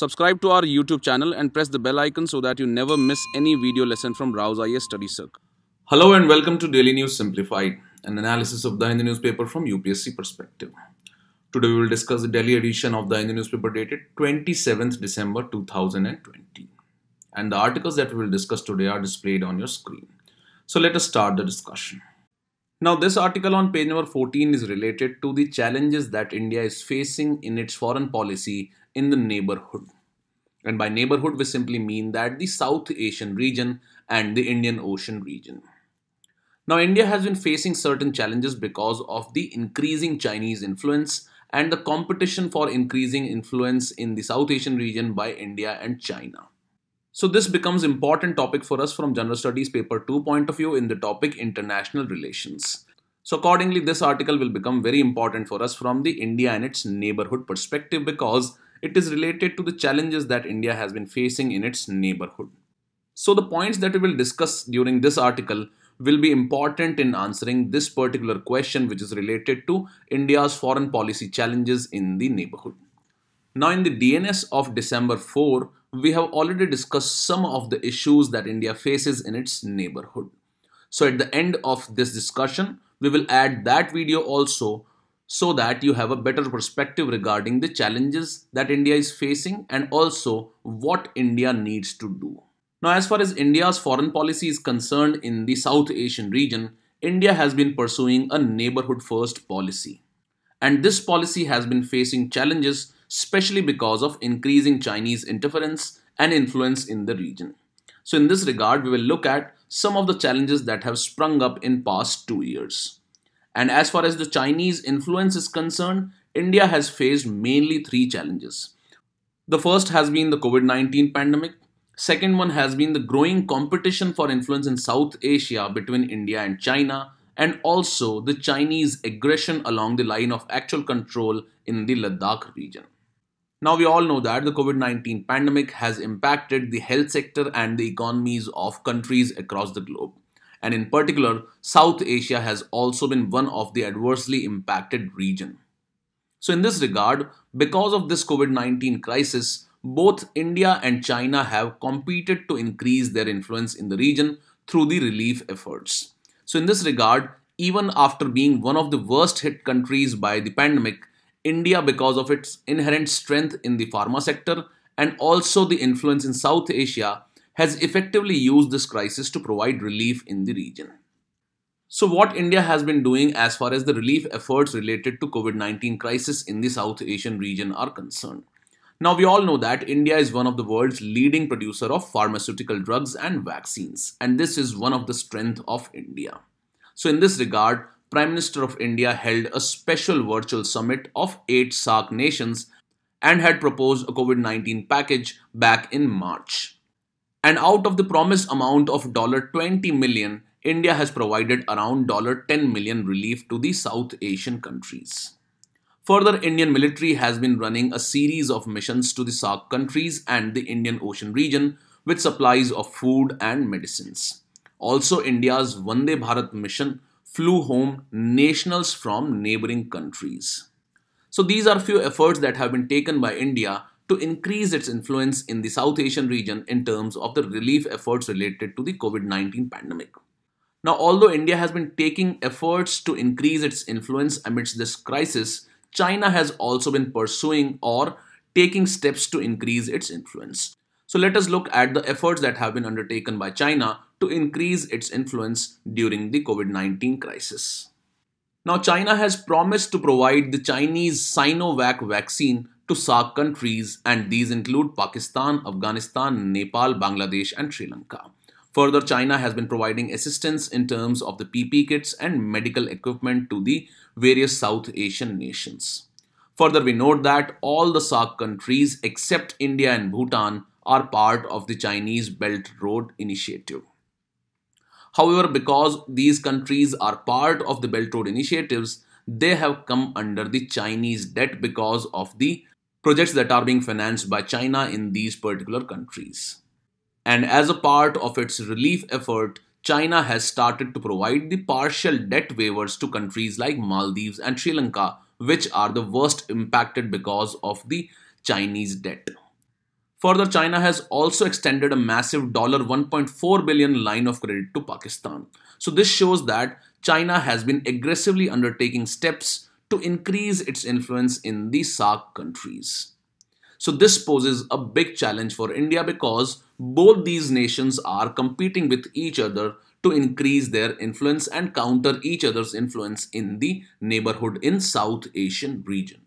Subscribe to our YouTube channel and press the bell icon so that you never miss any video lesson from Rao's IS Study Circle. Hello and welcome to Daily News Simplified, an analysis of the Hindi newspaper from UPSC perspective. Today we will discuss the Delhi edition of the Hindi newspaper dated 27th December 2020. And the articles that we will discuss today are displayed on your screen. So let us start the discussion. Now this article on page number 14 is related to the challenges that India is facing in its foreign policy in the neighborhood. And by neighborhood, we simply mean that the South Asian region and the Indian Ocean region. Now, India has been facing certain challenges because of the increasing Chinese influence and the competition for increasing influence in the South Asian region by India and China. So this becomes important topic for us from General Studies paper 2 point of view in the topic international relations. So accordingly this article will become very important for us from the India and its neighborhood perspective because it is related to the challenges that India has been facing in its neighborhood. So the points that we will discuss during this article will be important in answering this particular question which is related to India's foreign policy challenges in the neighborhood. Now in the DNS of December 4, we have already discussed some of the issues that India faces in its neighborhood. So at the end of this discussion, we will add that video also so that you have a better perspective regarding the challenges that India is facing and also what India needs to do. Now, as far as India's foreign policy is concerned in the South Asian region, India has been pursuing a neighborhood first policy. And this policy has been facing challenges, especially because of increasing Chinese interference and influence in the region. So, in this regard, we will look at some of the challenges that have sprung up in past two years. And as far as the Chinese influence is concerned, India has faced mainly three challenges. The first has been the COVID 19 pandemic. Second one has been the growing competition for influence in South Asia between India and China, and also the Chinese aggression along the line of actual control in the Ladakh region. Now, we all know that the COVID 19 pandemic has impacted the health sector and the economies of countries across the globe and in particular, South Asia has also been one of the adversely impacted region. So in this regard, because of this COVID-19 crisis, both India and China have competed to increase their influence in the region through the relief efforts. So in this regard, even after being one of the worst hit countries by the pandemic, India because of its inherent strength in the pharma sector and also the influence in South Asia has effectively used this crisis to provide relief in the region. So what India has been doing as far as the relief efforts related to COVID-19 crisis in the South Asian region are concerned. Now we all know that India is one of the world's leading producer of pharmaceutical drugs and vaccines and this is one of the strength of India. So in this regard, Prime Minister of India held a special virtual summit of 8 SAARC nations and had proposed a COVID-19 package back in March. And out of the promised amount of $20 million, India has provided around $10 million relief to the South Asian countries. Further, Indian military has been running a series of missions to the SAARC countries and the Indian Ocean region with supplies of food and medicines. Also, India's Vande Bharat mission flew home nationals from neighboring countries. So these are few efforts that have been taken by India to increase its influence in the South Asian region in terms of the relief efforts related to the COVID-19 pandemic. Now, although India has been taking efforts to increase its influence amidst this crisis, China has also been pursuing or taking steps to increase its influence. So let us look at the efforts that have been undertaken by China to increase its influence during the COVID-19 crisis. Now China has promised to provide the Chinese Sinovac vaccine to SAARC countries, and these include Pakistan, Afghanistan, Nepal, Bangladesh, and Sri Lanka. Further, China has been providing assistance in terms of the PP kits and medical equipment to the various South Asian nations. Further, we note that all the SAARC countries except India and Bhutan are part of the Chinese Belt Road Initiative. However, because these countries are part of the Belt Road initiatives, they have come under the Chinese debt because of the projects that are being financed by China in these particular countries. And as a part of its relief effort, China has started to provide the partial debt waivers to countries like Maldives and Sri Lanka, which are the worst impacted because of the Chinese debt. Further, China has also extended a massive $1.4 billion line of credit to Pakistan. So, this shows that China has been aggressively undertaking steps to increase its influence in the SAARC countries. So this poses a big challenge for India because both these nations are competing with each other to increase their influence and counter each other's influence in the neighborhood in South Asian region.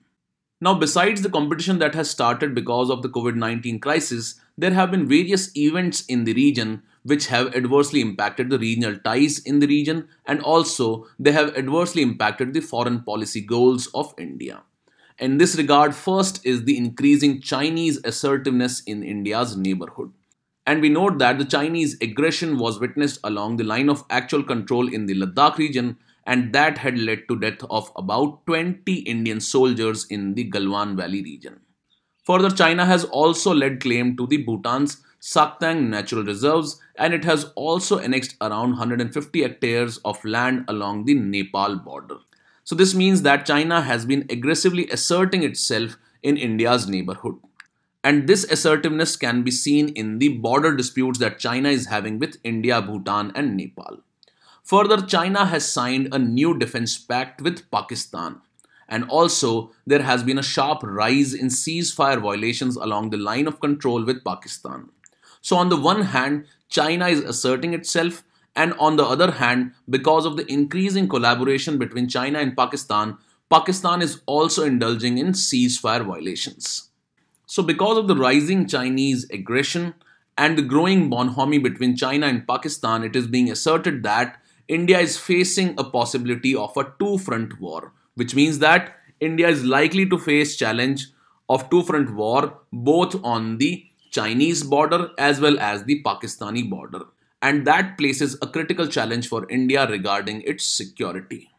Now, besides the competition that has started because of the COVID 19 crisis, there have been various events in the region which have adversely impacted the regional ties in the region and also they have adversely impacted the foreign policy goals of India. In this regard, first is the increasing Chinese assertiveness in India's neighborhood. And we note that the Chinese aggression was witnessed along the line of actual control in the Ladakh region and that had led to death of about 20 Indian soldiers in the Galwan Valley region. Further, China has also led claim to the Bhutan's Saktang natural reserves and it has also annexed around 150 hectares of land along the Nepal border. So this means that China has been aggressively asserting itself in India's neighborhood. And this assertiveness can be seen in the border disputes that China is having with India, Bhutan and Nepal. Further, China has signed a new defense pact with Pakistan. And also, there has been a sharp rise in ceasefire violations along the line of control with Pakistan. So on the one hand, China is asserting itself and on the other hand, because of the increasing collaboration between China and Pakistan, Pakistan is also indulging in ceasefire violations. So because of the rising Chinese aggression and the growing bonhomie between China and Pakistan, it is being asserted that India is facing a possibility of a two-front war, which means that India is likely to face challenge of two-front war both on the Chinese border as well as the Pakistani border. And that places a critical challenge for India regarding its security.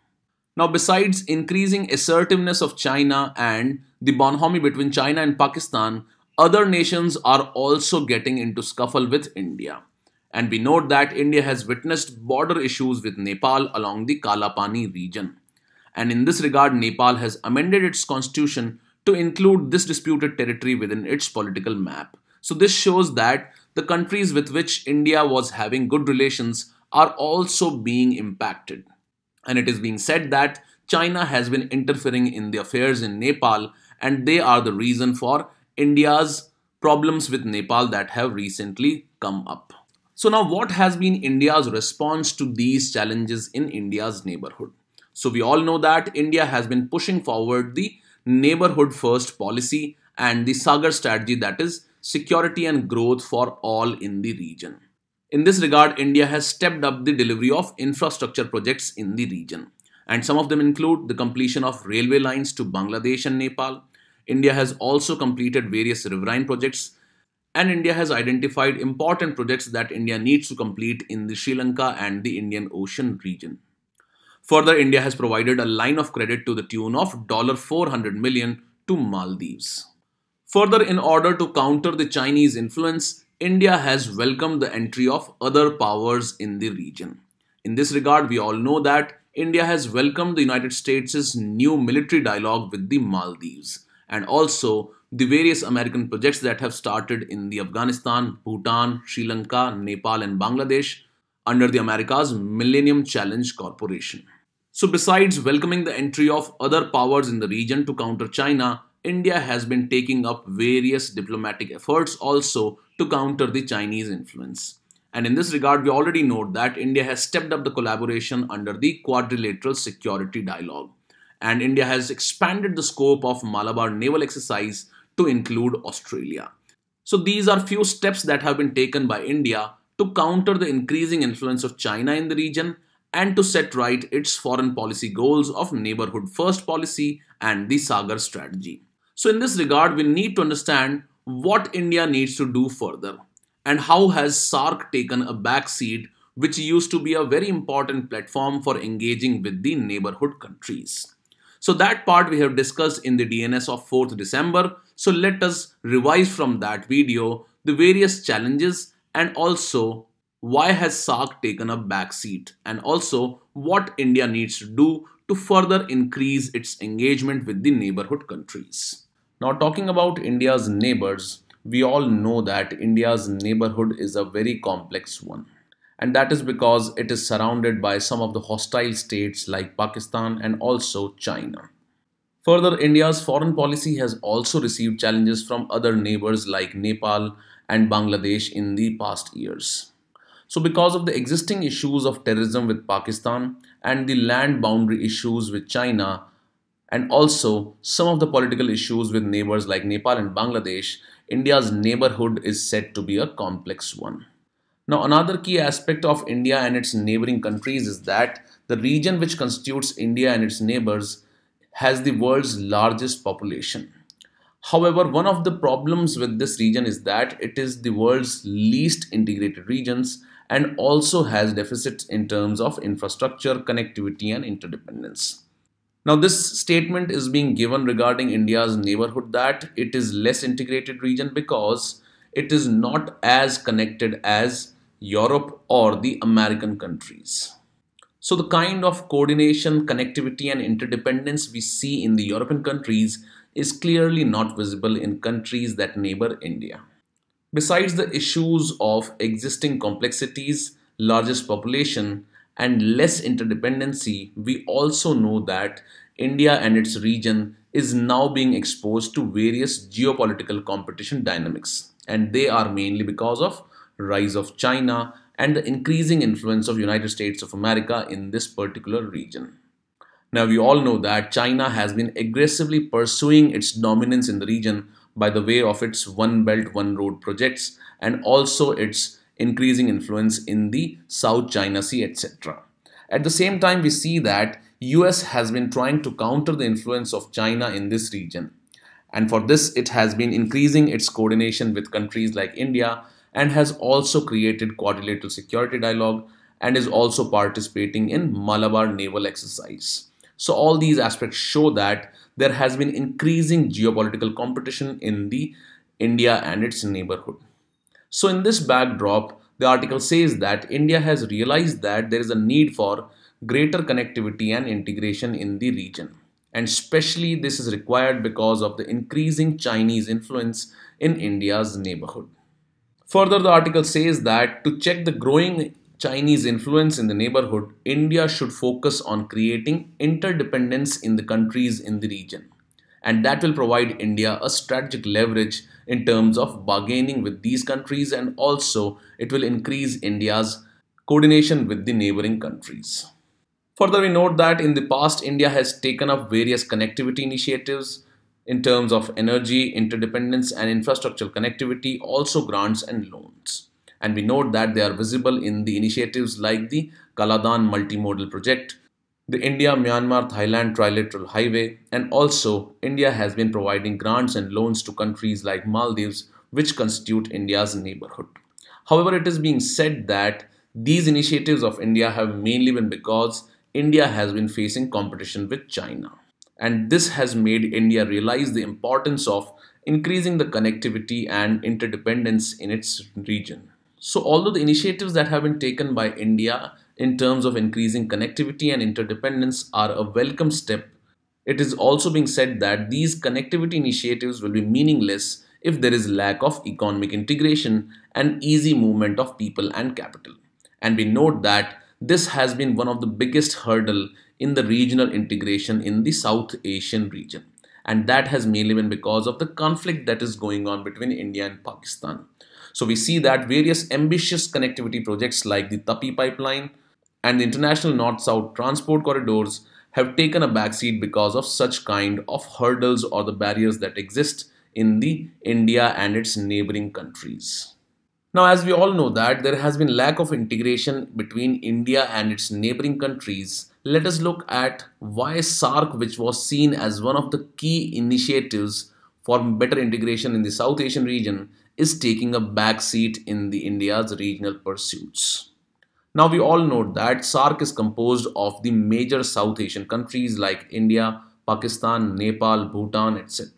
Now, besides increasing assertiveness of China and the bonhomie between China and Pakistan, other nations are also getting into scuffle with India. And we note that India has witnessed border issues with Nepal along the Kalapani region. And in this regard, Nepal has amended its constitution to include this disputed territory within its political map. So this shows that the countries with which India was having good relations are also being impacted. And it is being said that China has been interfering in the affairs in Nepal and they are the reason for India's problems with Nepal that have recently come up. So now what has been India's response to these challenges in India's neighborhood? So we all know that India has been pushing forward the neighborhood first policy and the Sagar strategy that is security and growth for all in the region. In this regard, India has stepped up the delivery of infrastructure projects in the region. And some of them include the completion of railway lines to Bangladesh and Nepal. India has also completed various riverine projects. And India has identified important projects that India needs to complete in the Sri Lanka and the Indian Ocean region. Further, India has provided a line of credit to the tune of $400 million to Maldives. Further, in order to counter the Chinese influence, India has welcomed the entry of other powers in the region. In this regard, we all know that India has welcomed the United States' new military dialogue with the Maldives and also the various American projects that have started in the Afghanistan, Bhutan, Sri Lanka, Nepal and Bangladesh under the America's Millennium Challenge Corporation. So besides welcoming the entry of other powers in the region to counter China, India has been taking up various diplomatic efforts also to counter the Chinese influence. And in this regard, we already note that India has stepped up the collaboration under the Quadrilateral Security Dialogue. And India has expanded the scope of Malabar Naval Exercise to include Australia. So these are few steps that have been taken by India to counter the increasing influence of China in the region and to set right its foreign policy goals of neighborhood first policy and the Sagar strategy. So in this regard, we need to understand what India needs to do further and how has SARC taken a backseat which used to be a very important platform for engaging with the neighborhood countries. So that part we have discussed in the DNS of 4th December. So let us revise from that video the various challenges and also why has SARC taken a backseat and also what India needs to do to further increase its engagement with the neighborhood countries. Now, talking about India's neighbors, we all know that India's neighborhood is a very complex one. And that is because it is surrounded by some of the hostile states like Pakistan and also China. Further, India's foreign policy has also received challenges from other neighbors like Nepal and Bangladesh in the past years. So, because of the existing issues of terrorism with Pakistan and the land boundary issues with China, and also some of the political issues with neighbors like Nepal and Bangladesh, India's neighborhood is said to be a complex one. Now, another key aspect of India and its neighboring countries is that the region which constitutes India and its neighbors has the world's largest population. However, one of the problems with this region is that it is the world's least integrated regions and also has deficits in terms of infrastructure, connectivity and interdependence. Now this statement is being given regarding India's neighborhood that it is less integrated region because it is not as connected as Europe or the American countries. So the kind of coordination, connectivity and interdependence we see in the European countries is clearly not visible in countries that neighbor India. Besides the issues of existing complexities, largest population, and less interdependency, we also know that India and its region is now being exposed to various geopolitical competition dynamics and they are mainly because of rise of China and the increasing influence of United States of America in this particular region. Now we all know that China has been aggressively pursuing its dominance in the region by the way of its One Belt One Road projects and also its increasing influence in the South China Sea, etc. At the same time, we see that US has been trying to counter the influence of China in this region. And for this, it has been increasing its coordination with countries like India and has also created quadrilateral security dialogue and is also participating in Malabar naval exercise. So all these aspects show that there has been increasing geopolitical competition in the India and its neighborhood. So in this backdrop, the article says that India has realized that there is a need for greater connectivity and integration in the region. And especially this is required because of the increasing Chinese influence in India's neighborhood. Further, the article says that to check the growing Chinese influence in the neighborhood, India should focus on creating interdependence in the countries in the region. And that will provide India a strategic leverage in terms of bargaining with these countries and also it will increase India's coordination with the neighboring countries. Further, we note that in the past, India has taken up various connectivity initiatives in terms of energy, interdependence and infrastructural connectivity, also grants and loans. And we note that they are visible in the initiatives like the Kaladan multimodal project, the India Myanmar Thailand trilateral highway, and also India has been providing grants and loans to countries like Maldives, which constitute India's neighborhood. However, it is being said that these initiatives of India have mainly been because India has been facing competition with China. And this has made India realize the importance of increasing the connectivity and interdependence in its region. So, although the initiatives that have been taken by India in terms of increasing connectivity and interdependence are a welcome step, it is also being said that these connectivity initiatives will be meaningless if there is lack of economic integration and easy movement of people and capital. And we note that this has been one of the biggest hurdle in the regional integration in the South Asian region. And that has mainly been because of the conflict that is going on between India and Pakistan. So we see that various ambitious connectivity projects like the Tapi pipeline, and the international north-south transport corridors have taken a backseat because of such kind of hurdles or the barriers that exist in the India and its neighboring countries. Now, as we all know that there has been lack of integration between India and its neighboring countries, let us look at why SARC, which was seen as one of the key initiatives for better integration in the South Asian region, is taking a backseat in the India's regional pursuits. Now we all know that SARC is composed of the major South Asian countries like India, Pakistan, Nepal, Bhutan, etc.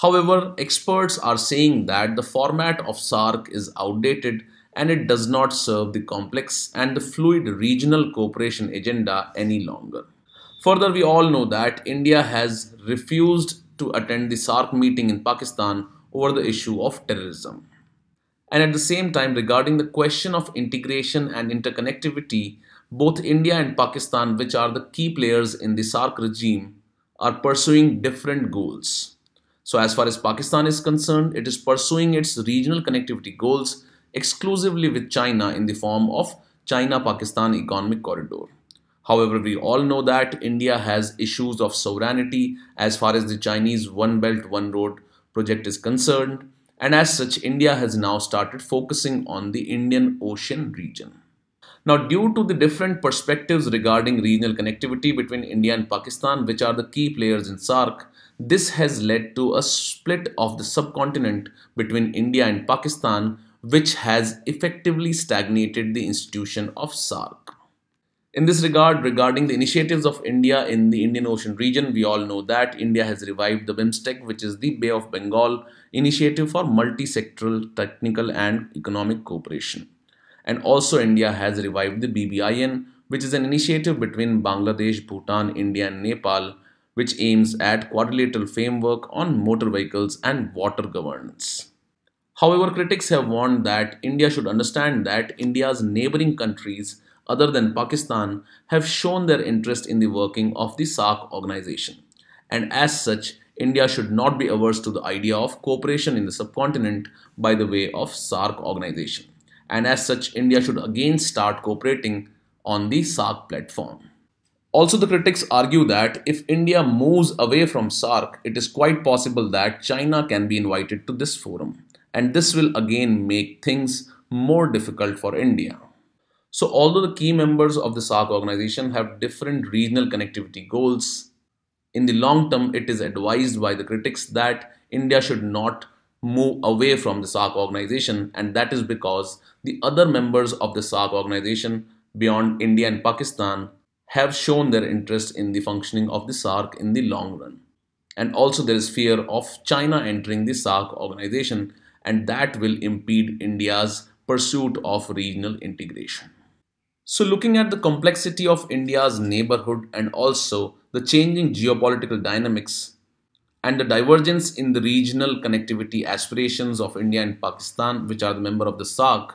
However, experts are saying that the format of SARC is outdated and it does not serve the complex and the fluid regional cooperation agenda any longer. Further, we all know that India has refused to attend the SARC meeting in Pakistan over the issue of terrorism. And at the same time, regarding the question of integration and interconnectivity, both India and Pakistan, which are the key players in the SARC regime, are pursuing different goals. So, as far as Pakistan is concerned, it is pursuing its regional connectivity goals exclusively with China in the form of China Pakistan Economic Corridor. However, we all know that India has issues of sovereignty as far as the Chinese One Belt One Road project is concerned and as such India has now started focusing on the Indian Ocean region. Now, due to the different perspectives regarding regional connectivity between India and Pakistan, which are the key players in SARC, this has led to a split of the subcontinent between India and Pakistan, which has effectively stagnated the institution of SARC. In this regard, regarding the initiatives of India in the Indian Ocean region, we all know that India has revived the BIMSTEC, which is the Bay of Bengal initiative for multi-sectoral technical and economic cooperation. And also India has revived the BBIN, which is an initiative between Bangladesh, Bhutan, India and Nepal, which aims at quadrilateral framework on motor vehicles and water governance. However, critics have warned that India should understand that India's neighboring countries other than Pakistan have shown their interest in the working of the SAARC organization. And as such, India should not be averse to the idea of cooperation in the subcontinent by the way of SAARC organization. And as such, India should again start cooperating on the SAARC platform. Also, the critics argue that if India moves away from SARC, it is quite possible that China can be invited to this forum. And this will again make things more difficult for India. So, although the key members of the SAARC organization have different regional connectivity goals, in the long term, it is advised by the critics that India should not move away from the SAARC organization, and that is because the other members of the SAARC organization beyond India and Pakistan have shown their interest in the functioning of the SAARC in the long run. And also, there is fear of China entering the SAARC organization, and that will impede India's pursuit of regional integration. So looking at the complexity of India's neighborhood and also the changing geopolitical dynamics and the divergence in the regional connectivity aspirations of India and Pakistan, which are the member of the SAARC,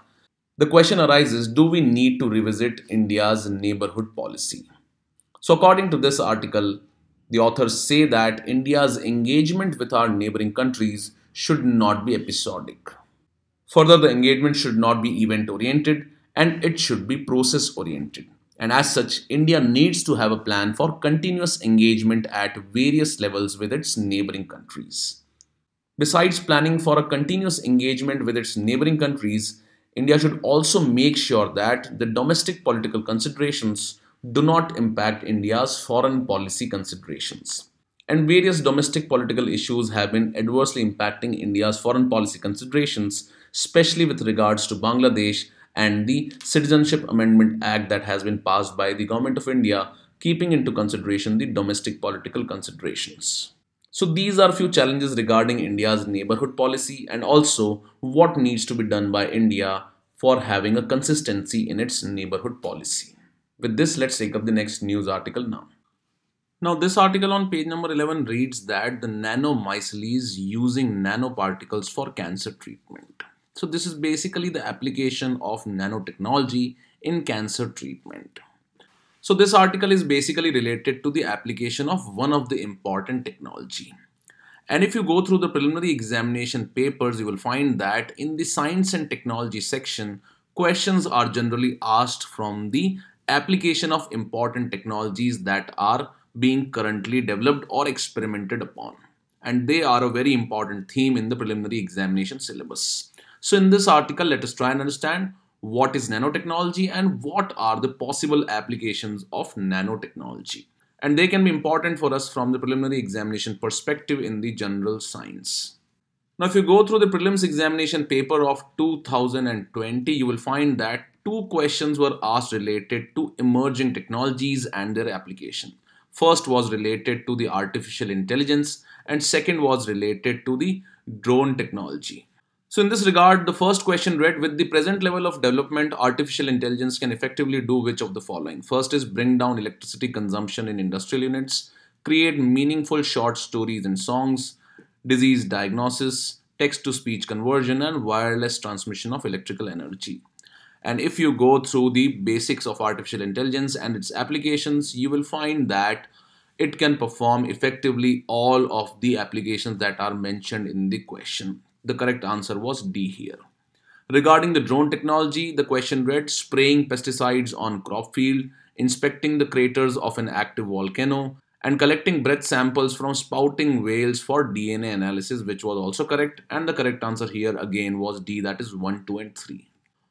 the question arises, do we need to revisit India's neighborhood policy? So according to this article, the authors say that India's engagement with our neighboring countries should not be episodic. Further, the engagement should not be event oriented and it should be process oriented. And as such, India needs to have a plan for continuous engagement at various levels with its neighboring countries. Besides planning for a continuous engagement with its neighboring countries, India should also make sure that the domestic political considerations do not impact India's foreign policy considerations. And various domestic political issues have been adversely impacting India's foreign policy considerations, especially with regards to Bangladesh and the Citizenship Amendment Act that has been passed by the Government of India, keeping into consideration the domestic political considerations. So these are few challenges regarding India's neighborhood policy and also what needs to be done by India for having a consistency in its neighborhood policy. With this, let's take up the next news article now. Now, this article on page number 11 reads that the nanomyceles using nanoparticles for cancer treatment. So this is basically the application of nanotechnology in cancer treatment. So this article is basically related to the application of one of the important technology. And if you go through the preliminary examination papers, you will find that in the science and technology section, questions are generally asked from the application of important technologies that are being currently developed or experimented upon. And they are a very important theme in the preliminary examination syllabus. So in this article, let us try and understand what is nanotechnology and what are the possible applications of nanotechnology. And they can be important for us from the preliminary examination perspective in the general science. Now, if you go through the prelims examination paper of 2020, you will find that two questions were asked related to emerging technologies and their application. First was related to the artificial intelligence and second was related to the drone technology. So in this regard, the first question read, with the present level of development, artificial intelligence can effectively do which of the following? First is bring down electricity consumption in industrial units, create meaningful short stories and songs, disease diagnosis, text-to-speech conversion, and wireless transmission of electrical energy. And if you go through the basics of artificial intelligence and its applications, you will find that it can perform effectively all of the applications that are mentioned in the question the correct answer was D here. Regarding the drone technology, the question read spraying pesticides on crop field, inspecting the craters of an active volcano, and collecting breath samples from spouting whales for DNA analysis, which was also correct. And the correct answer here again was D, that is 1, 2, and 3.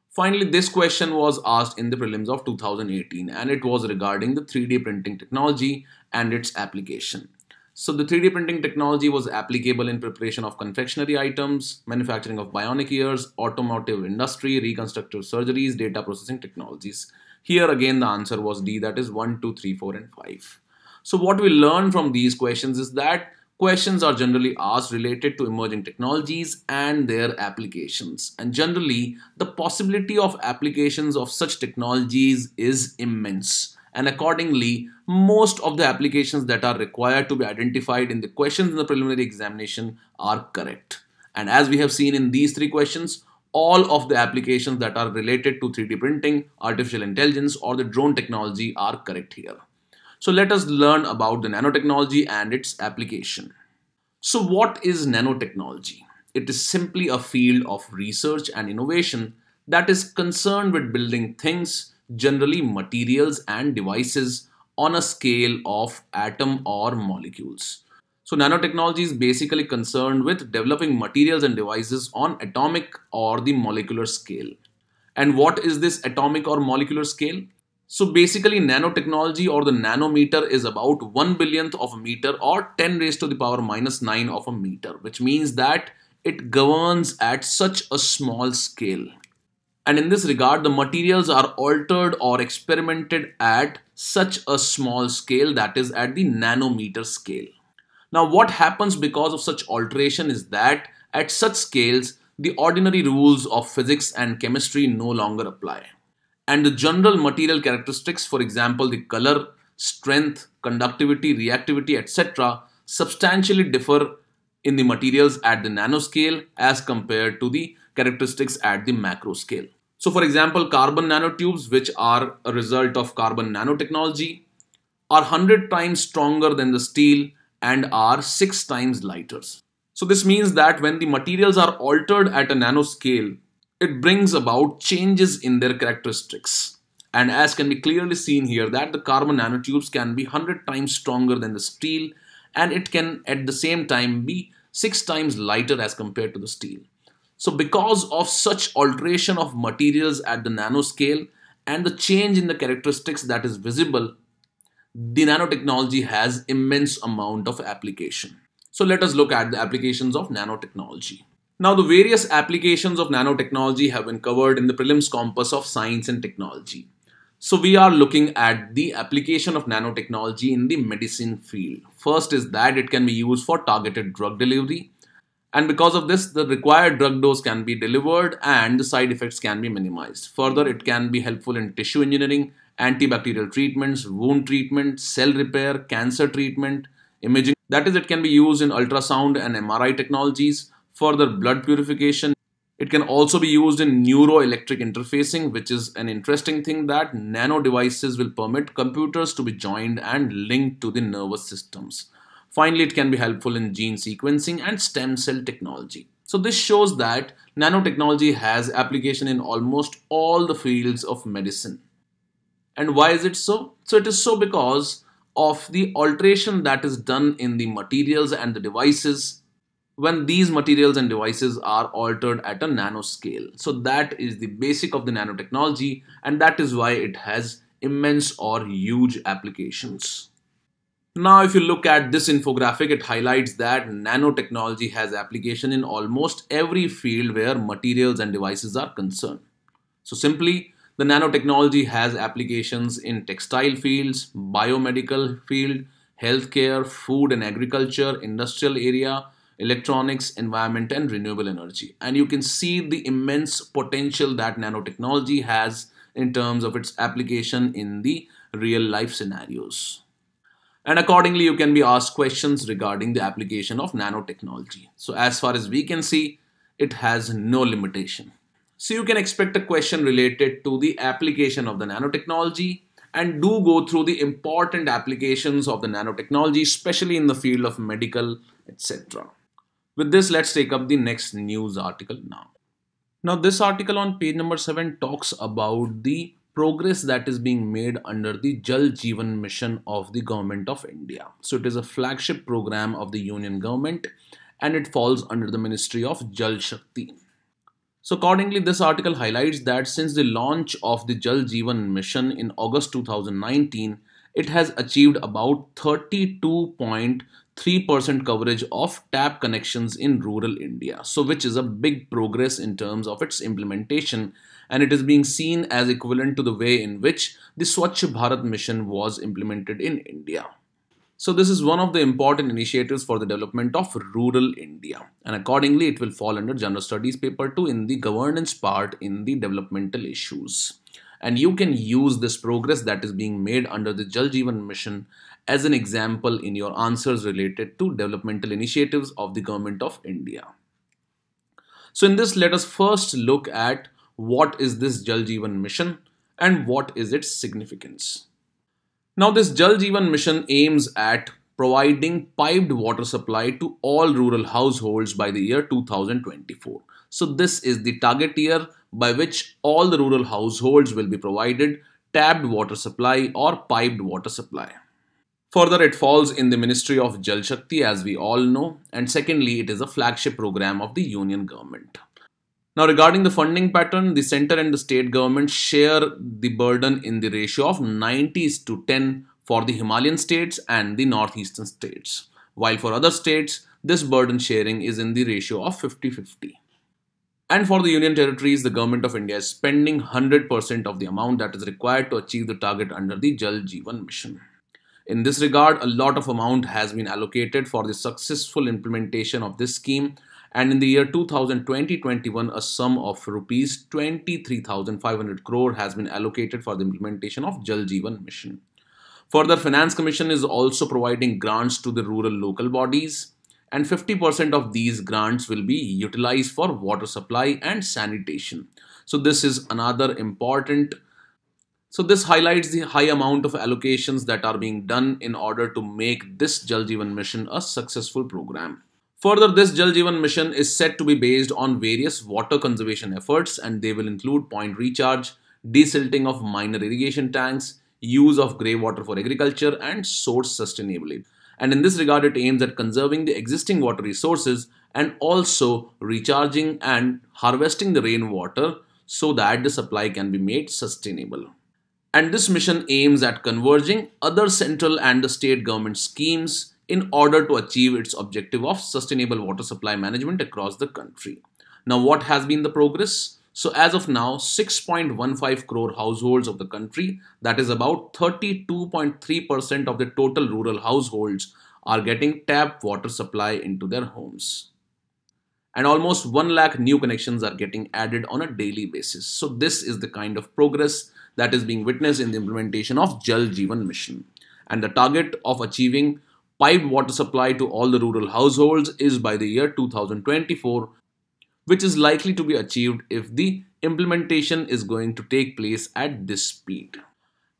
Finally, this question was asked in the prelims of 2018 and it was regarding the 3D printing technology and its application. So the 3D printing technology was applicable in preparation of confectionery items, manufacturing of bionic ears, automotive industry, reconstructive surgeries, data processing technologies. Here again the answer was D that is 1, 2, 3, 4 and 5. So what we learn from these questions is that questions are generally asked related to emerging technologies and their applications and generally the possibility of applications of such technologies is immense and accordingly most of the applications that are required to be identified in the questions in the preliminary examination are correct and as we have seen in these three questions all of the applications that are related to 3D printing, artificial intelligence or the drone technology are correct here. So let us learn about the nanotechnology and its application. So what is nanotechnology? It is simply a field of research and innovation that is concerned with building things generally materials and devices on a scale of atom or molecules. So nanotechnology is basically concerned with developing materials and devices on atomic or the molecular scale. And what is this atomic or molecular scale? So basically nanotechnology or the nanometer is about 1 billionth of a meter or 10 raised to the power minus 9 of a meter, which means that it governs at such a small scale and in this regard the materials are altered or experimented at such a small scale that is at the nanometer scale. Now what happens because of such alteration is that at such scales the ordinary rules of physics and chemistry no longer apply and the general material characteristics for example the color, strength, conductivity, reactivity etc substantially differ in the materials at the nanoscale as compared to the characteristics at the macro scale. So for example, carbon nanotubes, which are a result of carbon nanotechnology, are 100 times stronger than the steel and are 6 times lighter. So this means that when the materials are altered at a nanoscale, it brings about changes in their characteristics. And as can be clearly seen here that the carbon nanotubes can be 100 times stronger than the steel and it can at the same time be 6 times lighter as compared to the steel. So because of such alteration of materials at the nanoscale and the change in the characteristics that is visible, the nanotechnology has immense amount of application. So let us look at the applications of nanotechnology. Now the various applications of nanotechnology have been covered in the prelims compass of science and technology. So we are looking at the application of nanotechnology in the medicine field. First is that it can be used for targeted drug delivery and because of this the required drug dose can be delivered and the side effects can be minimized further it can be helpful in tissue engineering antibacterial treatments wound treatment cell repair cancer treatment imaging that is it can be used in ultrasound and mri technologies further blood purification it can also be used in neuroelectric interfacing which is an interesting thing that nano devices will permit computers to be joined and linked to the nervous systems Finally, it can be helpful in gene sequencing and stem cell technology. So this shows that nanotechnology has application in almost all the fields of medicine. And why is it so? So it is so because of the alteration that is done in the materials and the devices when these materials and devices are altered at a nanoscale. So that is the basic of the nanotechnology and that is why it has immense or huge applications. Now, if you look at this infographic, it highlights that nanotechnology has application in almost every field where materials and devices are concerned. So simply, the nanotechnology has applications in textile fields, biomedical field, healthcare, food and agriculture, industrial area, electronics, environment and renewable energy. And you can see the immense potential that nanotechnology has in terms of its application in the real life scenarios. And accordingly, you can be asked questions regarding the application of nanotechnology. So as far as we can see, it has no limitation. So you can expect a question related to the application of the nanotechnology and do go through the important applications of the nanotechnology, especially in the field of medical, etc. With this, let's take up the next news article now. Now this article on page number 7 talks about the progress that is being made under the Jal Jeevan mission of the government of India. So it is a flagship program of the union government and it falls under the ministry of Jal Shakti. So accordingly, this article highlights that since the launch of the Jal Jeevan mission in August 2019, it has achieved about 32.0 3% coverage of tap connections in rural India. So which is a big progress in terms of its implementation and it is being seen as equivalent to the way in which the Swachh Bharat mission was implemented in India. So this is one of the important initiatives for the development of rural India and accordingly it will fall under General Studies paper 2 in the governance part in the developmental issues and you can use this progress that is being made under the Jal Jeevan mission as an example in your answers related to developmental initiatives of the Government of India. So in this, let us first look at what is this Jal Jeevan Mission and what is its significance. Now this Jal Jeevan Mission aims at providing piped water supply to all rural households by the year 2024. So this is the target year by which all the rural households will be provided tapped water supply or piped water supply. Further, it falls in the Ministry of Jal Shakti, as we all know, and secondly, it is a flagship program of the union government. Now, regarding the funding pattern, the center and the state government share the burden in the ratio of 90s to 10 for the Himalayan states and the northeastern states, while for other states, this burden sharing is in the ratio of 50 50. And for the Union Territories, the Government of India is spending 100% of the amount that is required to achieve the target under the Jal Jeevan Mission. In this regard, a lot of amount has been allocated for the successful implementation of this scheme and in the year 2020-21 a sum of rupees 23500 crore has been allocated for the implementation of Jal Jeevan mission. Further, Finance Commission is also providing grants to the rural local bodies and 50% of these grants will be utilized for water supply and sanitation. So this is another important so this highlights the high amount of allocations that are being done in order to make this Jal Jeevan Mission a successful program. Further, this Jal Jeevan Mission is set to be based on various water conservation efforts and they will include point recharge, desilting of minor irrigation tanks, use of grey water for agriculture and source sustainability. And in this regard, it aims at conserving the existing water resources and also recharging and harvesting the rainwater so that the supply can be made sustainable and this mission aims at converging other central and the state government schemes in order to achieve its objective of sustainable water supply management across the country. Now, what has been the progress? So as of now, 6.15 crore households of the country, that is about 32.3% of the total rural households are getting tap water supply into their homes. And almost 1 lakh new connections are getting added on a daily basis. So this is the kind of progress that is being witnessed in the implementation of Jal Jeevan Mission. And the target of achieving piped water supply to all the rural households is by the year 2024, which is likely to be achieved if the implementation is going to take place at this speed.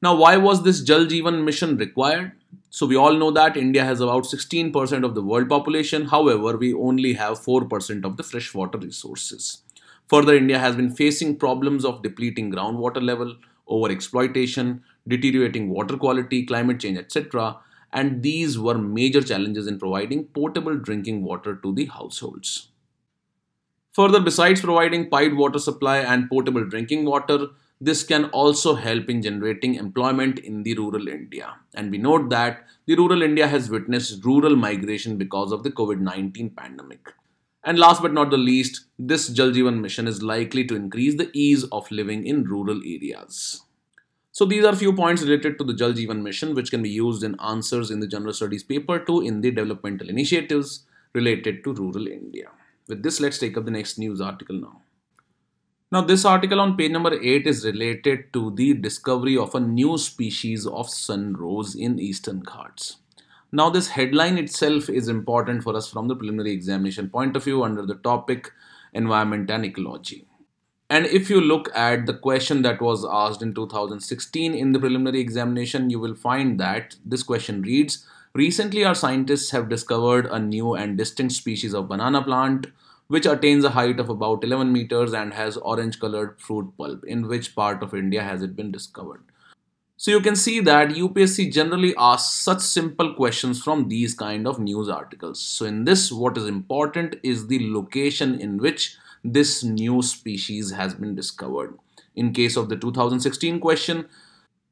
Now, why was this Jal Jeevan mission required? So, we all know that India has about 16% of the world population. However, we only have 4% of the freshwater resources. Further, India has been facing problems of depleting groundwater level, over exploitation, deteriorating water quality, climate change, etc. And these were major challenges in providing potable drinking water to the households. Further, besides providing piped water supply and potable drinking water, this can also help in generating employment in the rural India. And we note that the rural India has witnessed rural migration because of the COVID 19 pandemic. And last but not the least, this Jal Jeevan mission is likely to increase the ease of living in rural areas. So these are few points related to the Jal Jeevan mission which can be used in answers in the general studies paper 2 in the developmental initiatives related to rural India. With this, let's take up the next news article now. Now this article on page number 8 is related to the discovery of a new species of sun rose in Eastern Ghats. Now this headline itself is important for us from the preliminary examination point of view under the topic environment and ecology. And if you look at the question that was asked in 2016 in the preliminary examination, you will find that this question reads, Recently our scientists have discovered a new and distinct species of banana plant which attains a height of about 11 meters and has orange colored fruit pulp. In which part of India has it been discovered? So you can see that UPSC generally asks such simple questions from these kind of news articles. So in this, what is important is the location in which this new species has been discovered. In case of the 2016 question,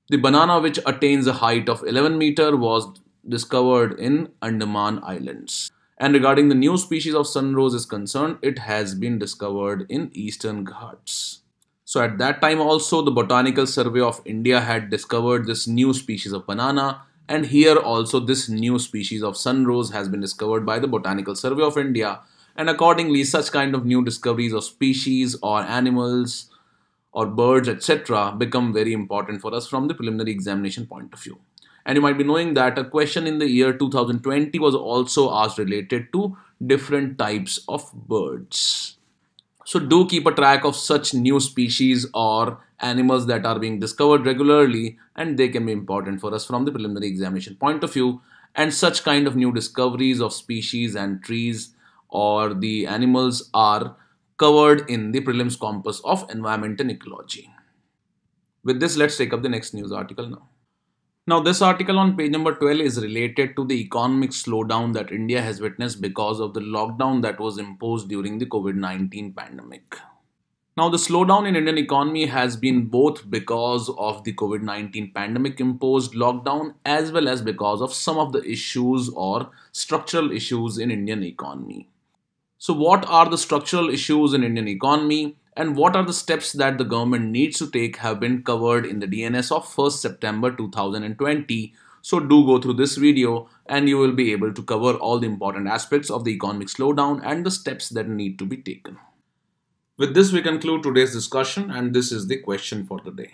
the banana which attains a height of 11 meter was discovered in Andaman Islands. And regarding the new species of sunrose is concerned, it has been discovered in Eastern Ghats. So at that time also the Botanical Survey of India had discovered this new species of banana and here also this new species of sunrose has been discovered by the Botanical Survey of India and accordingly such kind of new discoveries of species or animals or birds etc become very important for us from the preliminary examination point of view. And you might be knowing that a question in the year 2020 was also asked related to different types of birds. So do keep a track of such new species or animals that are being discovered regularly and they can be important for us from the preliminary examination point of view and such kind of new discoveries of species and trees or the animals are covered in the prelims compass of environment and ecology. With this, let's take up the next news article now. Now, this article on page number 12 is related to the economic slowdown that India has witnessed because of the lockdown that was imposed during the COVID 19 pandemic. Now, the slowdown in Indian economy has been both because of the COVID 19 pandemic imposed lockdown as well as because of some of the issues or structural issues in Indian economy. So, what are the structural issues in Indian economy? and what are the steps that the government needs to take have been covered in the DNS of 1st September 2020. So do go through this video and you will be able to cover all the important aspects of the economic slowdown and the steps that need to be taken. With this we conclude today's discussion and this is the question for the day.